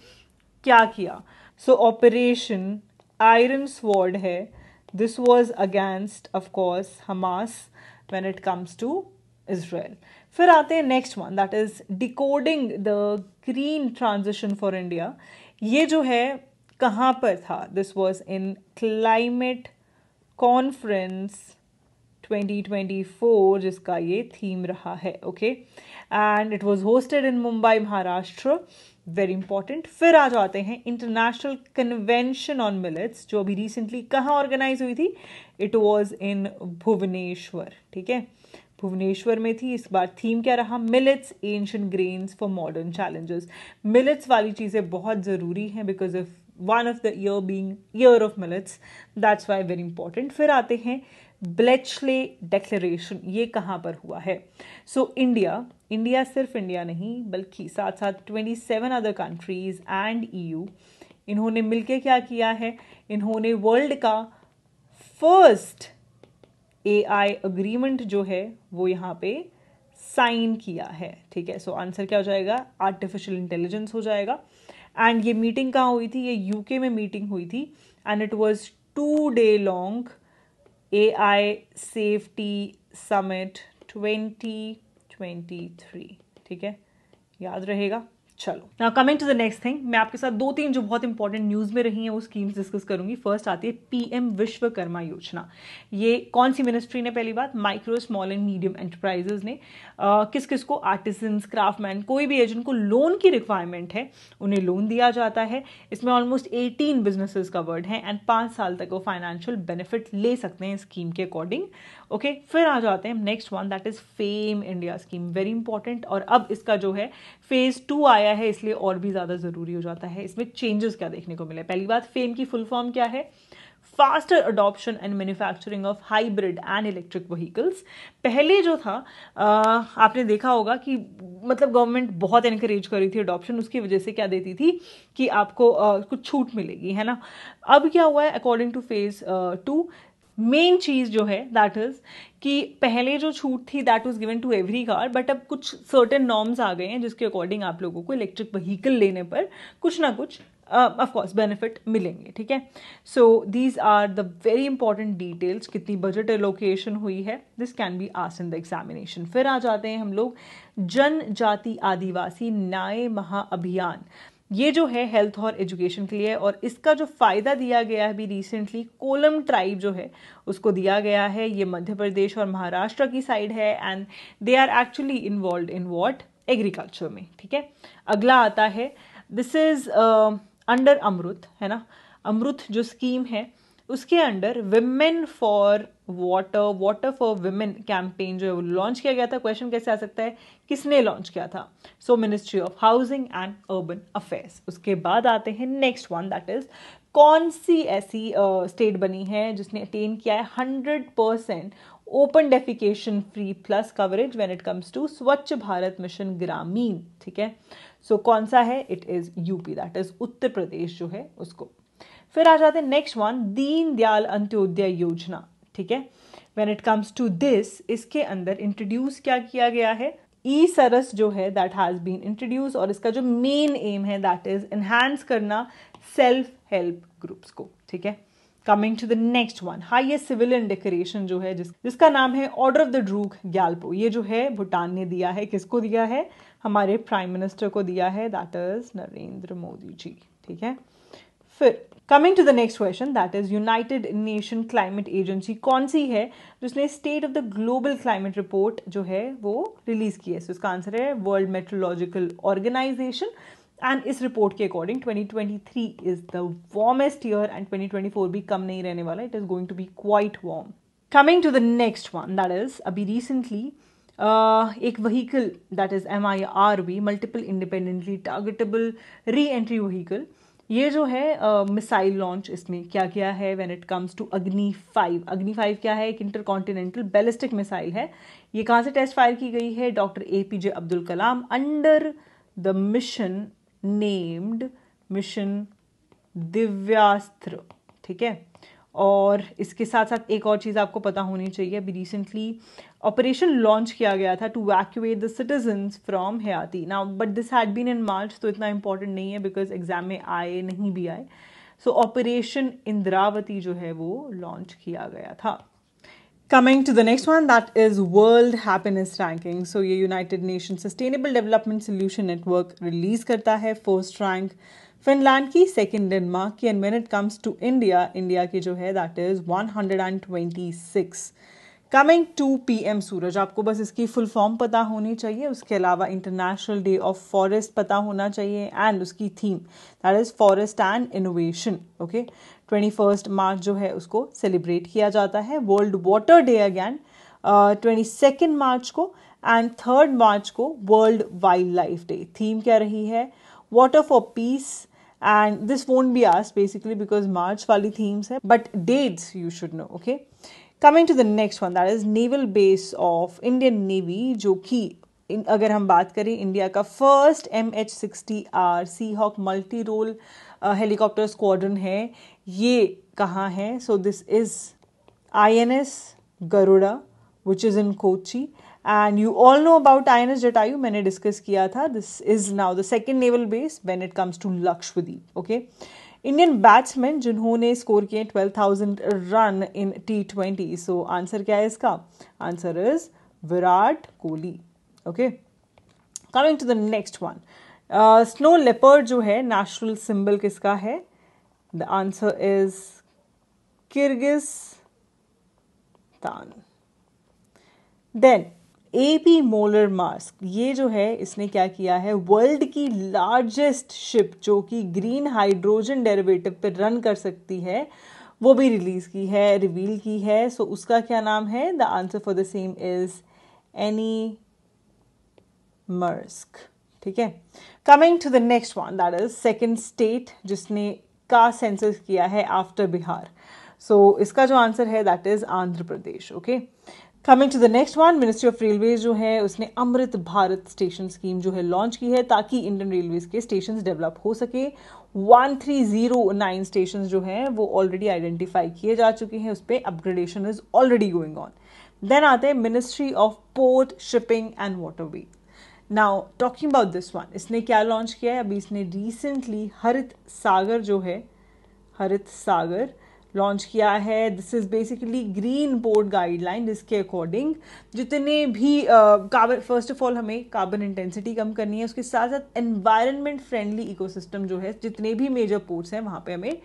क्या किया सो ऑपरेशन आयरन स्वॉर्ड है this was against of course Hamas when it comes to Israel फिर आते हैं next one that is decoding the green transition for India ये जो है कहाँ पर था this was in climate conference 2024 जिसका ये थीम रहा है okay and it was hosted in Mumbai Maharashtra very important फिर आ जाते हैं इंटरनेशनल कन्वेंशन ऑन मिलेट्स जो अभी रिसेंटली कहाँ ऑर्गेनाइज हुई थी इट वॉज़ इन भुवनेश्वर ठीक है भुवनेश्वर में थी इस बार थीम क्या रहा millets ancient grains for modern challenges millets वाली चीज़ें बहुत ज़रूरी हैं because of one of the year being year of millets that's why very important फिर आते हैं ब्लेचले डेक्लेशन ये कहाँ पर हुआ है सो इंडिया इंडिया सिर्फ इंडिया नहीं बल्कि साथ साथ twenty seven other countries and EU इन्होंने मिलके क्या किया है इन्होंने वर्ल्ड का फर्स्ट ए आई अग्रीमेंट जो है वो यहाँ पे साइन किया है ठीक है सो so, आंसर क्या हो जाएगा आर्टिफिशियल इंटेलिजेंस हो जाएगा एंड ये मीटिंग कहाँ हुई थी ये यूके में मीटिंग हुई थी and it was two day long A I safety summit twenty twenty three ठीक है याद रहेगा चलो ना coming to the next thing मैं आपके साथ दो तीन जो बहुत इंपॉर्टेंट न्यूज़ में रही हैं वो स्कीम्स डिस्कस करूंगी फर्स्ट आती है पीएम विश्वकर्मा योजना ये कौन सी मिनिस्ट्री ने पहली बात micro small and medium enterprises ने आ, किस किस को आर्टिसन क्राफ्टमैन कोई भी है जिनको लोन की रिक्वायरमेंट है उन्हें लोन दिया जाता है इसमें ऑलमोस्ट एटीन बिजनेसेस कवर्ड हैं एंड पाँच साल तक वो फाइनेंशियल बेनिफिट ले सकते हैं स्कीम के अकॉर्डिंग ओके okay, फिर आ जाते हैं next one that is FAME India scheme very important और अब इसका जो है फेज टू आया है इसलिए और भी ज़्यादा ज़रूरी हो जाता है इसमें चेंजेस क्या देखने को मिले पहली बात फेम की फुल फॉर्म क्या है faster adoption and manufacturing of hybrid and electric vehicles पहले जो था आ, आपने देखा होगा कि मतलब गवर्नमेंट बहुत इनक्रेज करी थी अडॉप्शन उसकी वजह से क्या देती थी कि आपको आ, कुछ छूट मिलेगी है ना अब क्या हुआ है according to phase two main चीज़ जो है दैट इज़ कि पहले जो छूट थी that was given to every car but अब कुछ सर्टेन नॉर्म्स आ गए हैं जिसके अकॉर्डिंग आप लोगों को इलेक्ट्रिक व्हीकल लेने पर कुछ ना कुछ ऑफ कोर्स बेनिफिट मिलेंगे ठीक है so these are the very important details कितनी बजट एलोकेशन हुई है दिस कैन बी आस इन द एग्जामिनेशन फिर आ जाते हैं हम लोग जनजाति आदिवासी न्याय महाअभियान ये जो है हेल्थ और एजुकेशन के लिए और इसका जो फ़ायदा दिया गया है अभी रिसेंटली कोलम ट्राइब जो है उसको दिया गया है ये मध्य प्रदेश और महाराष्ट्र की साइड है and they are actually involve in what agriculture में ठीक है अगला आता है दिस इज़ अंडर अमृत है ना अमृत जो स्कीम है उसके under women for water water for women campaign जो है वो लॉन्च किया गया था क्वेश्चन कैसे आ सकता है किसने लॉन्च किया था so ministry of housing and urban affairs उसके बाद आते हैं नेक्स्ट वन दैट इज कौन सी ऐसी स्टेट uh, बनी है जिसने अटेन किया है hundred percent open defecation free plus coverage when it comes to Swachh Bharat mission ग्रामीण ठीक है सो so, कौन सा है it is UP that is Uttar Pradesh जो है उसको फिर आ जाते हैं नेक्स्ट वन दीन दयाल अंत्योदय योजना ठीक है when it comes to this इसके अंदर इंट्रोड्यूस क्या किया गया है ई सरस जो है दैट हैज़ बीन इंट्रोड्यूस और इसका जो मेन एम है दैट इज इन्हांस करना सेल्फ हेल्प ग्रुप्स को ठीक है coming to the next one highest civilian decoration जो है जिस जिसका नाम है order of the Druk Gyalpo ये जो है भूटान ने दिया है किसको दिया है हमारे प्राइम मिनिस्टर को दिया है दैट इज नरेंद्र मोदी जी ठीक है फिर coming to the next question that is United nation climate agency कौन सी है जिसने state of the global climate report जो है वो रिलीज की है सो so, इसका आंसर है वर्ल्ड मेट्रोलॉजिकल ऑर्गेनाइजेशन एंड इस रिपोर्ट के according 2023 is the warmest year and 2024 भी कम नहीं रहने वाला it is going to be quite warm coming to the next one that is अभी रिसेंटली Uh, एक vehicle that is M I R V multiple independently targetable re entry vehicle ये जो है मिसाइल लॉन्च इसमें क्या क्या है when it comes to Agni five Agni five क्या है एक इंटर कॉन्टिनेंटल बैलिस्टिक मिसाइल है ये कहाँ से टेस्ट फायर की गई है doctor A P J Abdul Kalam under the mission named mission Divyastra ठीक है और इसके साथ साथ एक और चीज़ आपको पता होनी चाहिए अभी रिसेंटली ऑपरेशन लॉन्च किया गया था to evacuate the citizen from Haiti now but this had been in March तो इतना इंपॉर्टेंट नहीं है बिकॉज एग्जाम में आए नहीं भी आए सो ऑपरेशन इंद्रावती जो है वो लॉन्च किया गया था coming to the next one that is world happiness ranking so ये united nation sustainable development solution network release करता है फर्स्ट रैंक फिनलैंड की सेकेंड डेनमार्क की and when it comes to India India की जो है that is one hundred and twenty six coming to P M Suraj आपको बस इसकी फुल फॉर्म पता होनी चाहिए उसके अलावा इंटरनेशनल डे ऑफ फॉरेस्ट पता होना चाहिए एंड उसकी theme that is forest and innovation okay twenty first March जो है उसको सेलिब्रेट किया जाता है world water day again twenty second March को एंड थर्ड मार्च को world wildlife day theme क्या रही है water for peace and this won't be asked basically because March wali themes hai, but dates you should know okay coming to the next one that is naval base of Indian Navy jo ki in, agar hum baat India first MH-60R Seahawk multi-role uh, helicopter squadron hai ye kaha hai so this is INS Garuda which is in Kochi and you all know about I N S Jatayu मैंने discuss किया था this is now the second naval base when it comes to Lakshadweep okay Indian batsman जिन्होंने score किए twelve thousand run in T twenty so answer क्या है इसका answer is Virat Kohli okay coming to the next one snow leopard जो है national symbol किसका है the answer is Kyrgyzstan then A P molar mask ये जो है इसने क्या किया है वर्ल्ड की लार्जेस्ट शिप जो कि ग्रीन हाइड्रोजन डेरिवेटिव पर रन कर सकती है वो भी रिलीज की है रिवील की है सो so, उसका क्या नाम है the answer for the same is Ane Maersk ठीक है coming to the next one that is second state जिसने का सेंसस किया है आफ्टर बिहार सो so, इसका जो आंसर है that is Andhra Pradesh okay coming to the next one ministry of railways जो है उसने अमृत भारत स्टेशन स्कीम जो है लॉन्च की है ताकि इंडियन रेलवेज के स्टेशन डेवलप हो सके one three zero nine station जो है वो ऑलरेडी आइडेंटिफाई किए जा चुके हैं उस पर upgradation is already going on then आते हैं ministry of port shipping and waterway now talking about this one इसने क्या लॉन्च किया है अभी इसने रिसेंटली हरित सागर जो है हरित सागर लॉन्च किया है this is basically green board guideline जिसके अकॉर्डिंग जितने भी कार्बन फर्स्ट ऑफ ऑल हमें कार्बन इंटेंसिटी कम करनी है उसके साथ साथ एनवायरनमेंट फ्रेंडली इकोसिस्टम जो है जितने भी मेजर पोर्ट्स हैं वहाँ पे हमें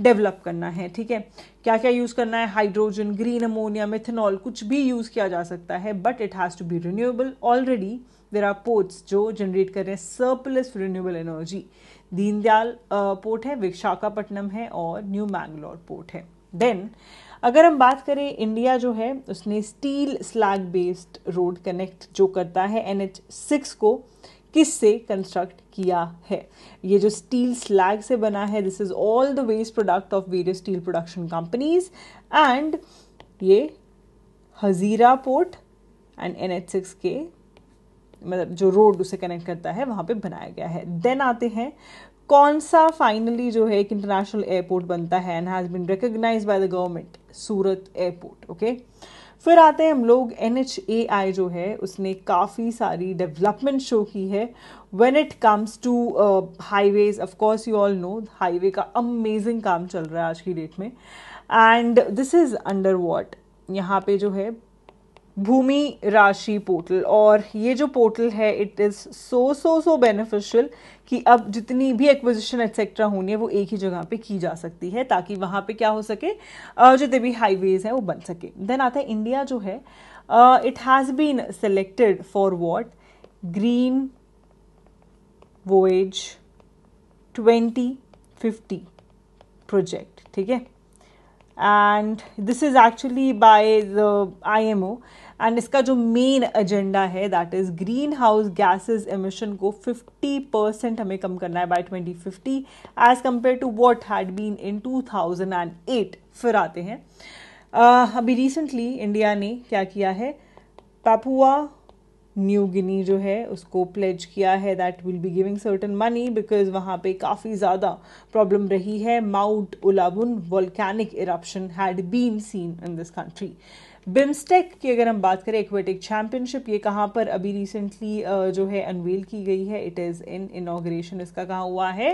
डेवलप करना है ठीक है क्या क्या यूज़ करना है हाइड्रोजन ग्रीन अमोनिया मिथेनॉल कुछ भी यूज़ किया जा सकता है but it has to be renewable already there are ports जो जनरेट कर रहे हैं surplus renewable energy Deendayal port है विशाखापट्टनम है और न्यू मैंगलोर पोर्ट है देन अगर हम बात करें इंडिया जो है उसने steel slag based road connect जो करता है एन एच सिक्स को किस से कंस्ट्रक्ट किया है ये जो स्टील स्लैग से बना है this is all the waste product of various steel production companies and ये Hazira port and N H six के मतलब जो रोड उसे कनेक्ट करता है वहाँ पे बनाया गया है देन आते हैं कौन सा फाइनली जो है एक इंटरनेशनल एयरपोर्ट बनता है and has been recognise by the government Surat airport okay फिर आते हैं हम लोग एन एच ए आई जो है उसने काफ़ी सारी डेवलपमेंट शो की है when it comes to highways of course you all know highway का अमेजिंग काम चल रहा है आज की डेट में and this is under what यहाँ पे जो है भूमि राशि पोर्टल और ये जो पोर्टल है it is so so so beneficial कि अब जितनी भी एक्विजिशन एक्सेट्रा होनी है वो एक ही जगह पे की जा सकती है ताकि वहाँ पे क्या हो सके जितने भी हाईवेज़ हैं वो बन सके देन आता है इंडिया जो है it has been selected for what green voyage twenty fifty project ठीक है and this is actually I M O and इसका जो मेन एजेंडा है that is greenhouse gases emission को 50 परसेंट हमें कम करना है by 2050 as compare to what had been in 2008 फिर आते हैं uh, अभी रिसेंटली इंडिया ने क्या किया है पापुआ न्यू गिनी जो है उसको प्लेज किया है that will be giving certain money because वहाँ पे काफ़ी ज़्यादा प्रॉब्लम रही है mount Ulawun volcanic eruption had been seen in this country BIMSTEC की अगर हम बात करें एक्वेटिक चैम्पियनशिप ये कहाँ पर अभी रिसेंटली जो है अनवील की गई है इट इज़ इन इनाग्रेशन इसका कहाँ हुआ है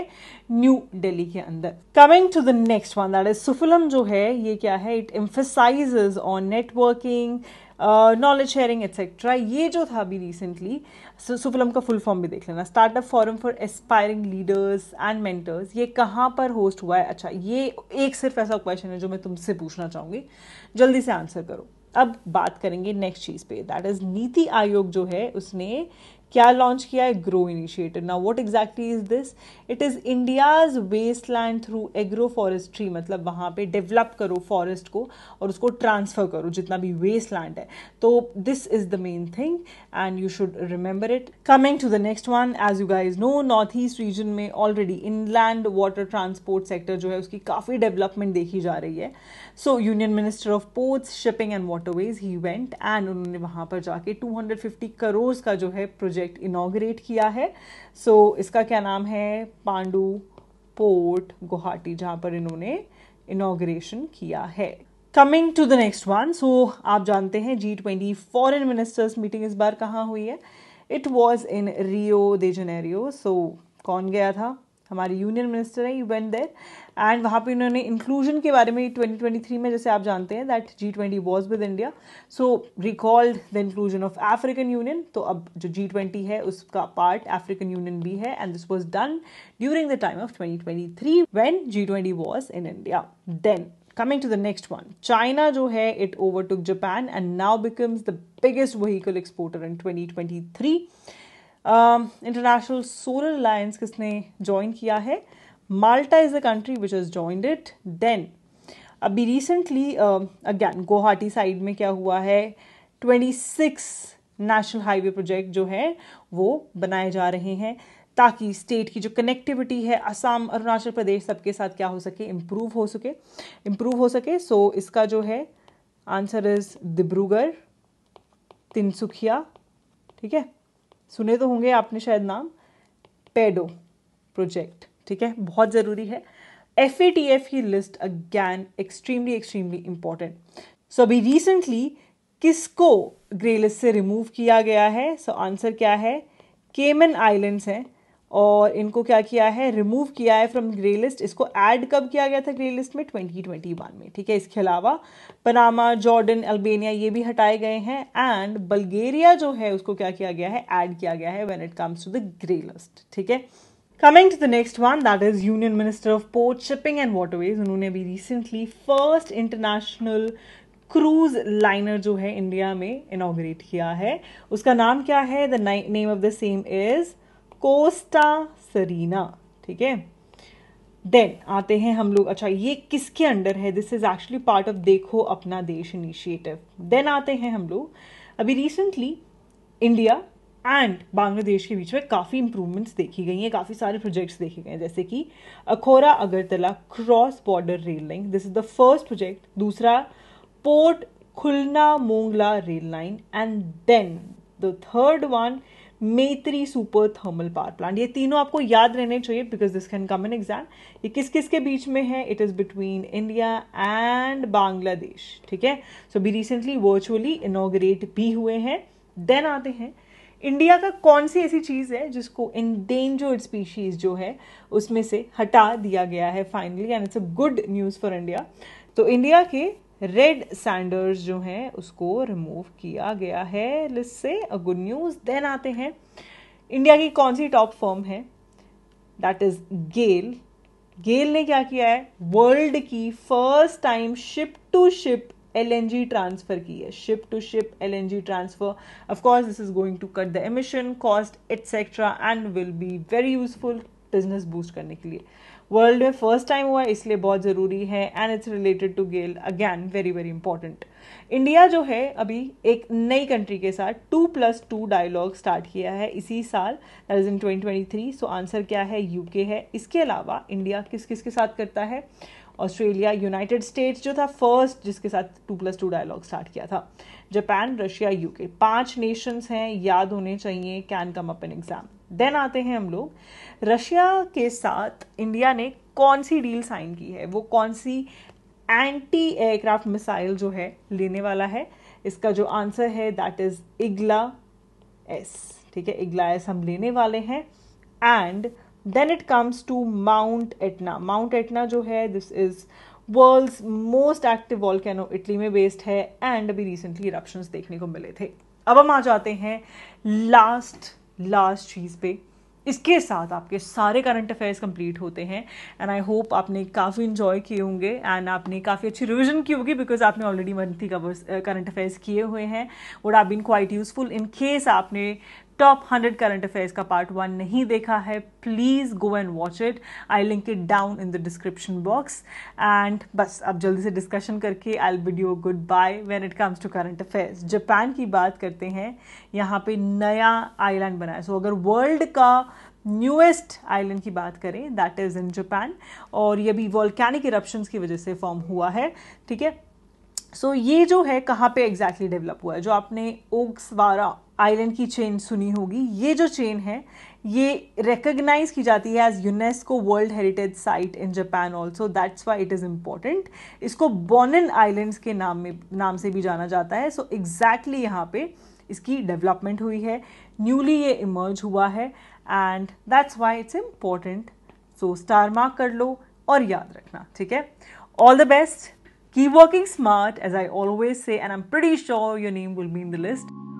न्यू दिल्ली के अंदर coming to the next one that is Sufalam जो है ये क्या है it emphasise on networking knowledge sharing etcetera ये जो था अभी रिसेंटली सुफलम का फुल फॉर्म भी देख लेना startup forum for aspiring leaders and mentors ये कहाँ पर होस्ट हुआ है अच्छा ये एक सिर्फ ऐसा क्वेश्चन है जो मैं तुमसे पूछना चाहूँगी जल्दी से आंसर करो अब बात करेंगे नेक्स्ट चीज़ पे दैट इज़ नीति आयोग जो है उसने क्या लॉन्च किया है ग्रो इनिशिएटिव ना what exactly is this it is India's wasteland through agroforestry मतलब वहां पे डेवलप करो फॉरेस्ट को और उसको ट्रांसफ़र करो जितना भी वेस्ट लैंड है तो this is the main thing and you should remember it coming to the next one as you guys know north east region में already inland water transport sector जो है उसकी काफ़ी डेवलपमेंट देखी जा रही है so union minister of ports shipping and waterways he went and उन्होंने वहां पर जाके टू करोड़ का जो है प्रोजेक्ट प्रोजेक्ट इनाग्रेट किया है सो so, इसका क्या नाम है पांडू पोर्ट गुवाहाटी जहाँ पर इन्होंने इनाग्रेशन किया है coming to the next one so आप जानते हैं G twenty foreign ministers meeting इस बार कहाँ हुई है it was in Rio de Janeiro so कौन गया था हमारे यूनियन मिनिस्टर है यू वेंट देर एंड वहाँ पे इन्होंने इंक्लूजन के बारे में 2023 में जैसे आप जानते हैं that G twenty was with India so recalled the inclusion of African union तो अब जो जी ट्वेंटी है उसका पार्ट अफ्रीकन यूनियन भी है and this was done during the time of twenty twenty three when G twenty was in India then coming to the next one China जो है it overtook Japan and now becomes the biggest vehicle exporter in twenty twenty three international solar alliance किसने join किया है Malta is a country which has joined it then. अभी recently uh, again Guwahati side में क्या हुआ है 26 national highway project जो है वो बनाए जा रहे हैं ताकि स्टेट की जो कनेक्टिविटी है असम अरुणाचल प्रदेश सबके साथ क्या हो सके इम्प्रूव हो सके इम्प्रूव हो सके सो so, इसका जो है आंसर इज दिब्रूगढ़ तिनसुखिया ठीक है सुने तो होंगे आपने शायद नाम पेडो प्रोजेक्ट ठीक है बहुत ज़रूरी है एफ ए टी एफ की list again extremely extremely important so अभी रिसेंटली किसको ग्रे लिस्ट से रिमूव किया गया है सो so, आंसर क्या है केमन आइलैंड्स हैं और इनको क्या किया है रिमूव किया है फ्रॉम ग्रे लिस्ट इसको ऐड कब किया गया था ग्रे लिस्ट में 2021 में ठीक है इसके अलावा पनामा जॉर्डन अल्बेनिया ये भी हटाए गए हैं एंड बल्गेरिया जो है उसको क्या किया गया है ऐड किया गया है when it comes to the grey list ठीक है coming to the next one that is union minister of port shipping and waterways उन्होंने भी recently first international cruise liner जो है इंडिया में इनोग्रेट किया है उसका नाम क्या है the name of the same is Costa Serena ठीक है देन आते हैं हम लोग अच्छा ये किसके अंडर है this is actually part of देखो अपना देश इनिशिएटिव देन आते हैं हम लोग अभी रिसेंटली इंडिया एंड बांग्लादेश के बीच में काफ़ी इंप्रूवमेंट्स देखी गई हैं काफ़ी सारे प्रोजेक्ट्स देखे गए हैं जैसे कि Akhaura Agartala cross border rail line this is the first project दूसरा port Khulna Mongla rail line and then the third one Maitree super thermal power plant ये तीनों आपको याद रहने चाहिए because this can come in exam ये किस किस के बीच में है it is between India and Bangladesh ठीक है so be recently virtually inaugurate भी हुए हैं देन आते हैं इंडिया का कौन सी ऐसी चीज़ है जिसको इंडेंजर्ड स्पीशीज़ जो है उसमें से हटा दिया गया है finally and it's a good news for India तो इंडिया के रेड सैंडर्स जो हैं उसको रिमूव किया गया है लिस्ट से अ गुड न्यूज़ देन आते हैं इंडिया की कौन सी टॉप फर्म है दैट इज़ गेल गेल ने क्या किया है वर्ल्ड की first time ship to ship G transfer की है ship to ship G transfer of course this is going to cut the emission cost etcetera and will be very useful business boost करने के लिए world में first time हुआ है इसलिए बहुत ज़रूरी है and it's related to GAIL again very very important India जो है अभी एक नई कंट्री के साथ two plus two dialogue start किया है इसी साल that is in twenty twenty three so answer क्या है यूके है इसके अलावा इंडिया किस किस के साथ करता है ऑस्ट्रेलिया यूनाइटेड स्टेट्स जो था फर्स्ट जिसके साथ two plus two dialogue start किया था जापान रशिया यूके पांच नेशंस हैं याद होने चाहिए can come up an exam then आते हैं हम लोग रशिया के साथ इंडिया ने कौन सी डील साइन की है वो कौन सी एंटी एयरक्राफ्ट मिसाइल जो है लेने वाला है इसका जो आंसर है दैट इज इगला एस ठीक है इगला एस हम लेने वाले हैं and then it comes to Mount Etna Mount Etna जो है this is world's most active volcano Italy में बेस्ड है एंड अभी रिसेंटली इरप्शंस देखने को मिले थे अब हम आ जाते हैं लास्ट लास्ट चीज़ पे इसके साथ आपके सारे करंट अफेयर्स कंप्लीट होते हैं एंड आई होप आपने काफ़ी इन्जॉय किए होंगे एंड आपने काफ़ी अच्छी रिविजन की होगी बिकॉज आपने already monthly covers current affairs किए हुए हैं would are been quite useful in case आपने टॉप हंड्रेड करंट अफेयर्स का पार्ट वन नहीं देखा है please go and watch it I link it down in the description box and बस अब जल्दी से डिस्कशन करके I video good bye when it comes to current affairs Japan की बात करते हैं यहाँ पे नया आइलैंड बना है सो so, अगर वर्ल्ड का न्यूएस्ट आइलैंड की बात करें दैट इज़ इन जापान और ये भी वॉल्कैनिक इरप्शंस की वजह से फॉर्म हुआ है ठीक है सो so, ये जो है कहाँ पे एग्जैक्टली exactly डेवलप हुआ है जो आपने ओग्सवारा आइलैंड की चेन सुनी होगी ये जो चेन है ये रिकग्नाइज की जाती है as UNESCO world heritage site in Japan also that's why it is important इसको बॉनन आइलैंड्स के नाम में नाम से भी जाना जाता है सो एग्जैक्टली यहाँ पे इसकी डेवलपमेंट हुई है न्यूली ये इमर्ज हुआ है and that's why it's important so star mark कर लो और याद रखना ठीक है all the best Keep working smart as I always say I am pretty sure your name will be in the list